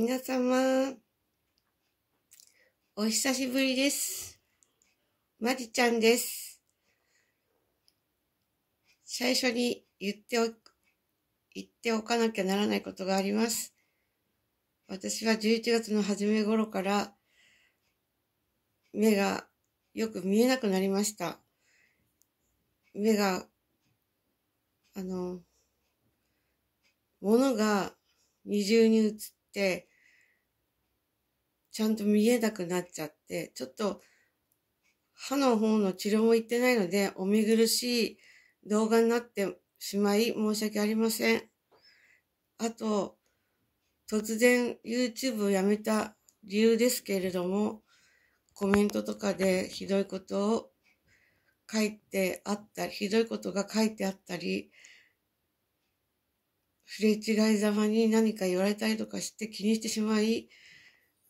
皆様、お久しぶりです。まりちゃんです。最初に言ってお、言っておかなきゃならないことがあります。私は11月の初め頃から、目がよく見えなくなりました。目が、あの、物が二重に映って、ちゃんと見えなくなっちゃって、ちょっと歯の方の治療も行ってないので、お見苦しい動画になってしまい申し訳ありません。あと、突然 YouTube をやめた理由ですけれども、コメントとかでひどいことを書いてあったり、ひどいことが書いてあったり、触れ違いざまに何か言われたりとかして気にしてしまい、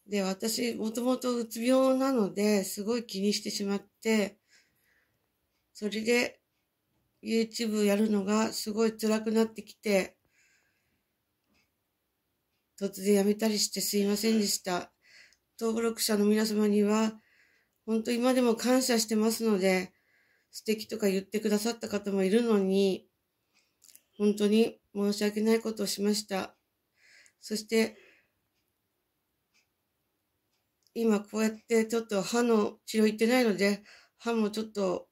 で、私、もともとうつ病なので、すごい気にしてしまって、それで、YouTube やるのがすごい辛くなってきて、突然やめたりしてすいませんでした。登録者の皆様には、本当今でも感謝してますので、素敵とか言ってくださった方もいるのに、本当に申し訳ないことをしました。そして、今こうやってちょっと歯の治療行ってないので、歯もちょっと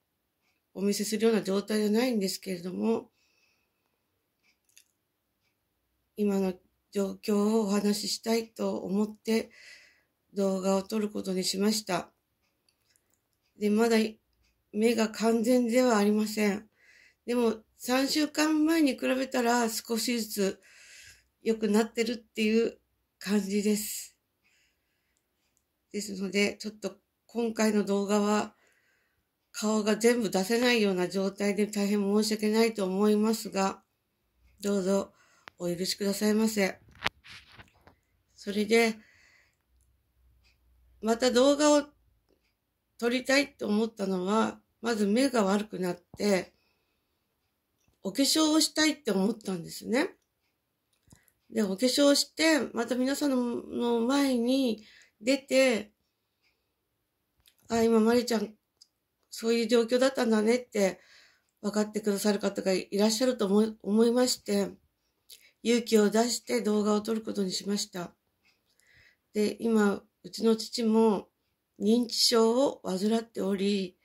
お見せするような状態じゃないんですけれども、今の状況をお話ししたいと思って動画を撮ることにしました。で、まだ目が完全ではありません。でも3週間前に比べたら少しずつ良くなってるっていう感じです。ですので、ちょっと今回の動画は顔が全部出せないような状態で大変申し訳ないと思いますが、どうぞお許しくださいませ。それで、また動画を撮りたいと思ったのは、まず目が悪くなって、お化粧をしたいって思ったんですね。で、お化粧して、また皆さんの前に出て、あ、今、まりちゃん、そういう状況だったんだねって分かってくださる方がいらっしゃると思い思いまして、勇気を出して動画を撮ることにしました。で、今、うちの父も認知症を患っており、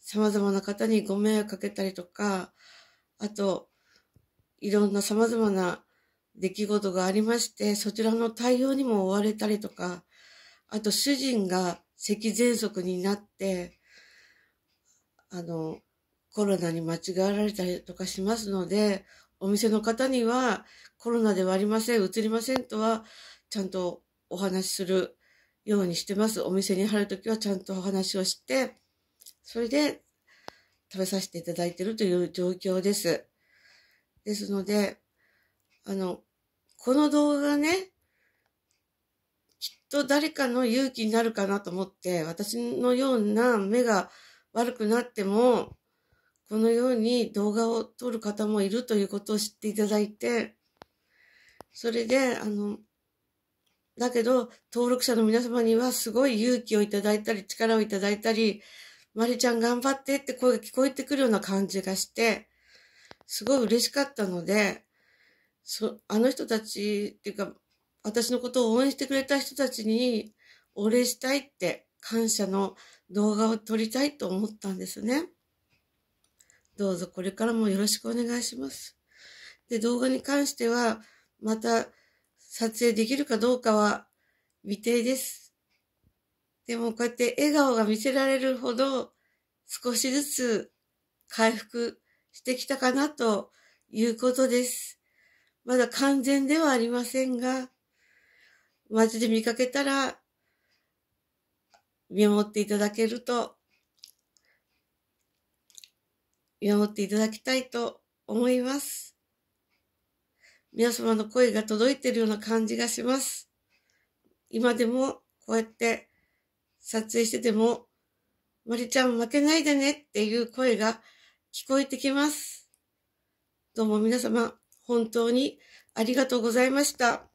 様々な方にご迷惑かけたりとか、あと、いろんな様々な出来事がありまして、そちらの対応にも追われたりとか、あと主人が咳喘息になって、あの、コロナに間違えられたりとかしますので、お店の方にはコロナではありません、移りませんとは、ちゃんとお話しするようにしてます。お店に入るときはちゃんとお話をして、それで食べさせていただいているという状況です。ですので、あの、この動画ね、と誰かの勇気になるかなと思って、私のような目が悪くなっても、このように動画を撮る方もいるということを知っていただいて、それで、あの、だけど、登録者の皆様にはすごい勇気をいただいたり、力をいただいたり、まりちゃん頑張ってって声が聞こえてくるような感じがして、すごい嬉しかったので、そ、あの人たちっていうか、私のことを応援してくれた人たちにお礼したいって感謝の動画を撮りたいと思ったんですね。どうぞこれからもよろしくお願いします。で、動画に関しては、また撮影できるかどうかは未定です。でもこうやって笑顔が見せられるほど少しずつ回復してきたかなということです。まだ完全ではありませんが、街で見かけたら、見守っていただけると、見守っていただきたいと思います。皆様の声が届いているような感じがします。今でもこうやって撮影してても、まりちゃん負けないでねっていう声が聞こえてきます。どうも皆様、本当にありがとうございました。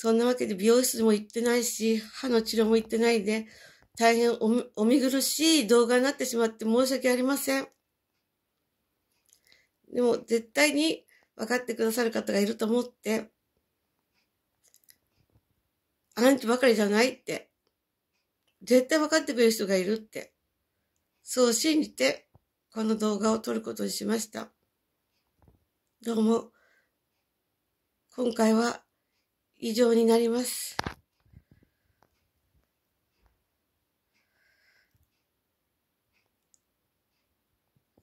そんなわけで美容室も行ってないし、歯の治療も行ってないで、大変お見苦しい動画になってしまって申し訳ありません。でも絶対に分かってくださる方がいると思って、あんたばかりじゃないって。絶対分かってくれる人がいるって。そう信じて、この動画を撮ることにしました。どうも、今回は以上になります。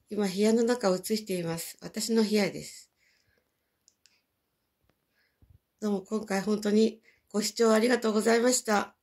今、部屋の中を映しています。私の部屋です。どうも今回本当にご視聴ありがとうございました。